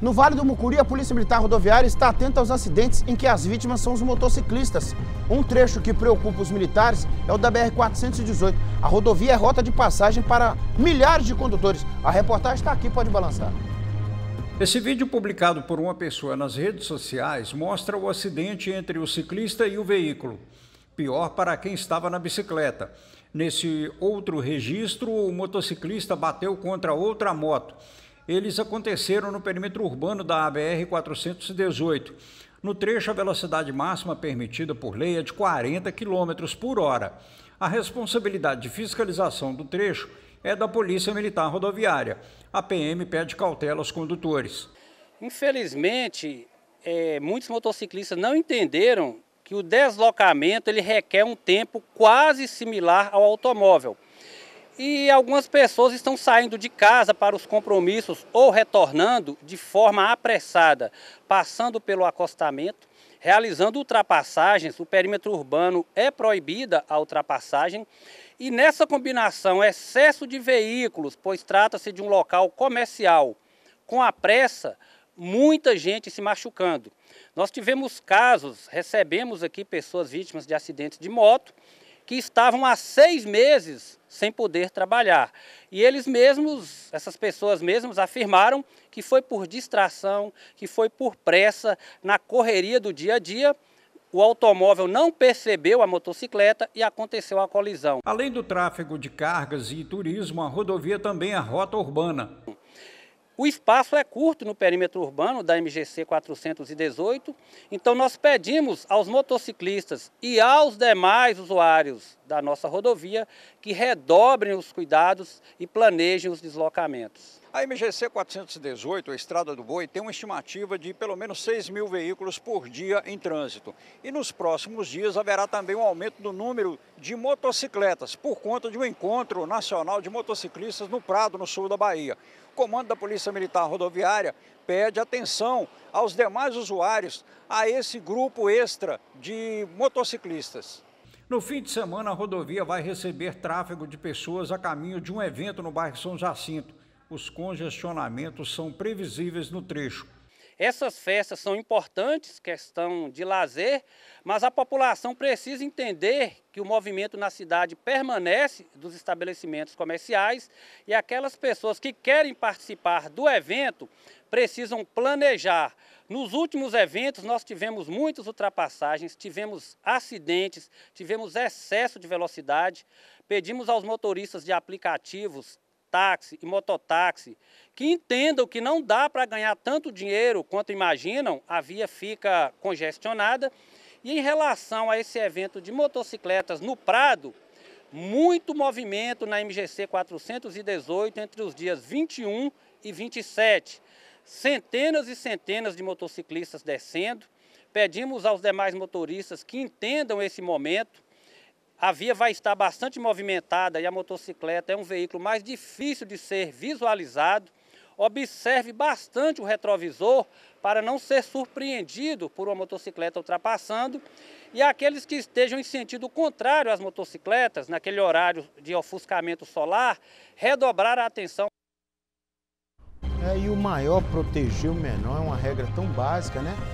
No Vale do Mucuri, a Polícia Militar Rodoviária está atenta aos acidentes em que as vítimas são os motociclistas. Um trecho que preocupa os militares é o da BR-418. A rodovia é rota de passagem para milhares de condutores. A reportagem está aqui, pode balançar. Esse vídeo publicado por uma pessoa nas redes sociais mostra o acidente entre o ciclista e o veículo. Pior para quem estava na bicicleta. Nesse outro registro, o motociclista bateu contra outra moto eles aconteceram no perímetro urbano da ABR-418. No trecho, a velocidade máxima permitida por lei é de 40 km por hora. A responsabilidade de fiscalização do trecho é da Polícia Militar Rodoviária. A PM pede cautela aos condutores. Infelizmente, é, muitos motociclistas não entenderam que o deslocamento ele requer um tempo quase similar ao automóvel. E algumas pessoas estão saindo de casa para os compromissos ou retornando de forma apressada, passando pelo acostamento, realizando ultrapassagens. O perímetro urbano é proibida a ultrapassagem. E nessa combinação, excesso de veículos, pois trata-se de um local comercial, com a pressa, muita gente se machucando. Nós tivemos casos, recebemos aqui pessoas vítimas de acidentes de moto que estavam há seis meses sem poder trabalhar. E eles mesmos, essas pessoas mesmas, afirmaram que foi por distração, que foi por pressa, na correria do dia a dia, o automóvel não percebeu a motocicleta e aconteceu a colisão. Além do tráfego de cargas e turismo, a rodovia também é rota urbana. O espaço é curto no perímetro urbano da MGC 418, então nós pedimos aos motociclistas e aos demais usuários da nossa rodovia que redobrem os cuidados e planejem os deslocamentos. A MGC 418, a Estrada do Boi, tem uma estimativa de pelo menos 6 mil veículos por dia em trânsito. E nos próximos dias haverá também um aumento do número de motocicletas, por conta de um encontro nacional de motociclistas no Prado, no sul da Bahia. O comando da Polícia Militar Rodoviária pede atenção aos demais usuários a esse grupo extra de motociclistas. No fim de semana, a rodovia vai receber tráfego de pessoas a caminho de um evento no bairro São Jacinto os congestionamentos são previsíveis no trecho. Essas festas são importantes, questão de lazer, mas a população precisa entender que o movimento na cidade permanece dos estabelecimentos comerciais e aquelas pessoas que querem participar do evento precisam planejar. Nos últimos eventos, nós tivemos muitas ultrapassagens, tivemos acidentes, tivemos excesso de velocidade. Pedimos aos motoristas de aplicativos táxi e mototáxi, que entendam que não dá para ganhar tanto dinheiro quanto imaginam, a via fica congestionada. E em relação a esse evento de motocicletas no Prado, muito movimento na MGC 418 entre os dias 21 e 27. Centenas e centenas de motociclistas descendo. Pedimos aos demais motoristas que entendam esse momento, a via vai estar bastante movimentada e a motocicleta é um veículo mais difícil de ser visualizado. Observe bastante o retrovisor para não ser surpreendido por uma motocicleta ultrapassando. E aqueles que estejam em sentido contrário às motocicletas, naquele horário de ofuscamento solar, redobrar a atenção. É, e o maior proteger o menor é uma regra tão básica, né?